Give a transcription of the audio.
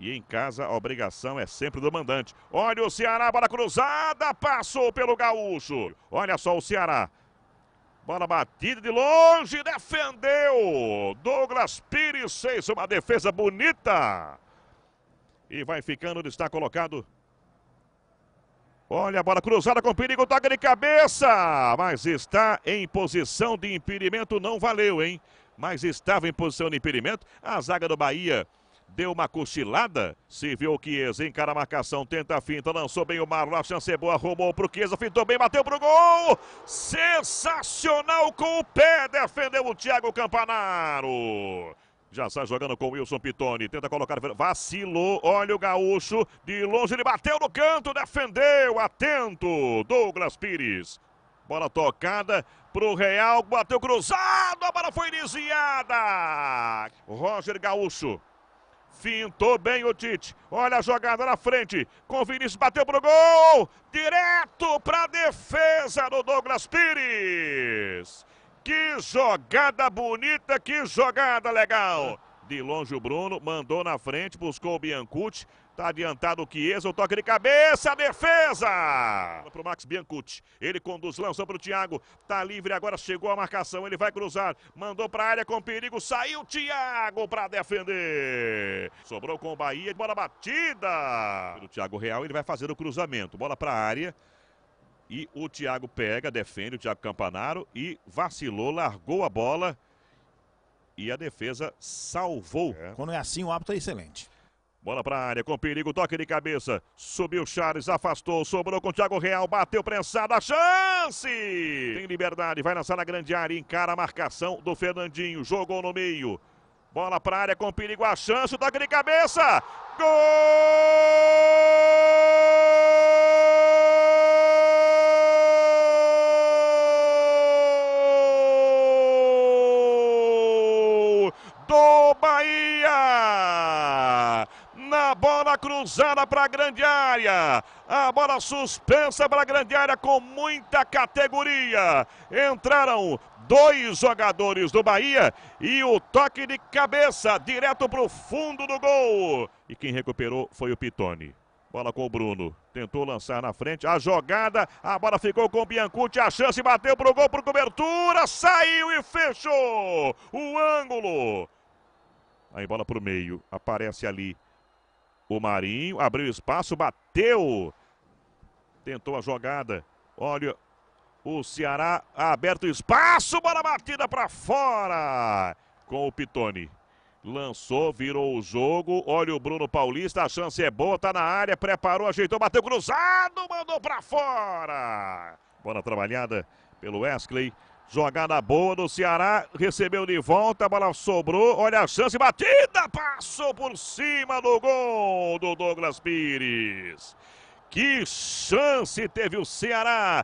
E em casa a obrigação é sempre do mandante. Olha o Ceará, bola cruzada, passou pelo Gaúcho. Olha só o Ceará. Bola batida de longe, defendeu. Douglas Pires fez uma defesa bonita. E vai ficando, está colocado. Olha a bola cruzada com perigo, toca de cabeça. Mas está em posição de impedimento, não valeu, hein? Mas estava em posição de impedimento. A zaga do Bahia deu uma cochilada. Se viu o Chiesa, encara a marcação, tenta a finta, lançou bem o Marlon, a chance é boa, arrumou pro Chiesa, fintou bem, bateu pro gol! Sensacional com o pé, defendeu o Thiago Campanaro. Já sai jogando com o Wilson Pitoni. Tenta colocar. Vacilou. Olha o gaúcho. De longe ele bateu no canto. Defendeu. Atento. Douglas Pires. Bola tocada pro Real. Bateu cruzado. A bola foi desviada. Roger Gaúcho. Fintou bem o Tite. Olha a jogada na frente. Com Vinícius bateu pro gol. Direto para defesa do Douglas Pires. Que jogada bonita, que jogada legal. De longe o Bruno, mandou na frente, buscou o Biancucci. Tá adiantado o Chiesa, o toque de cabeça, defesa! Pro Max Biancucci, ele conduz, lançou pro Thiago. Tá livre agora, chegou a marcação, ele vai cruzar. Mandou pra área com perigo, saiu Thiago pra defender. Sobrou com o Bahia, bola batida! O Thiago Real, ele vai fazer o cruzamento, bola pra área. E o Thiago pega, defende o Thiago Campanaro e vacilou, largou a bola e a defesa salvou. É. Quando é assim, o hábito é excelente. Bola para a área, com perigo, toque de cabeça. Subiu Charles, afastou, sobrou com o Thiago Real, bateu prensado, a chance! Tem liberdade, vai lançar na grande área, encara a marcação do Fernandinho, jogou no meio. Bola para a área, com perigo, a chance, toque de cabeça! Gol! Bahia. Na bola cruzada para a grande área. A bola suspensa para a grande área com muita categoria. Entraram dois jogadores do Bahia e o toque de cabeça direto para o fundo do gol. E quem recuperou foi o Pitone. Bola com o Bruno. Tentou lançar na frente. A jogada. A bola ficou com o Biancucci. A chance bateu pro gol por cobertura. Saiu e fechou o ângulo. Aí bola para o meio. Aparece ali o Marinho. Abriu espaço, bateu. Tentou a jogada. Olha o Ceará. Aberto espaço. Bola batida para fora. Com o Pitone. Lançou, virou o jogo. Olha o Bruno Paulista. A chance é boa. Tá na área. Preparou, ajeitou, bateu cruzado. Mandou para fora. Bola trabalhada pelo Wesley. Jogada boa do Ceará, recebeu de volta, a bola sobrou, olha a chance, batida, passou por cima do gol do Douglas Pires. Que chance teve o Ceará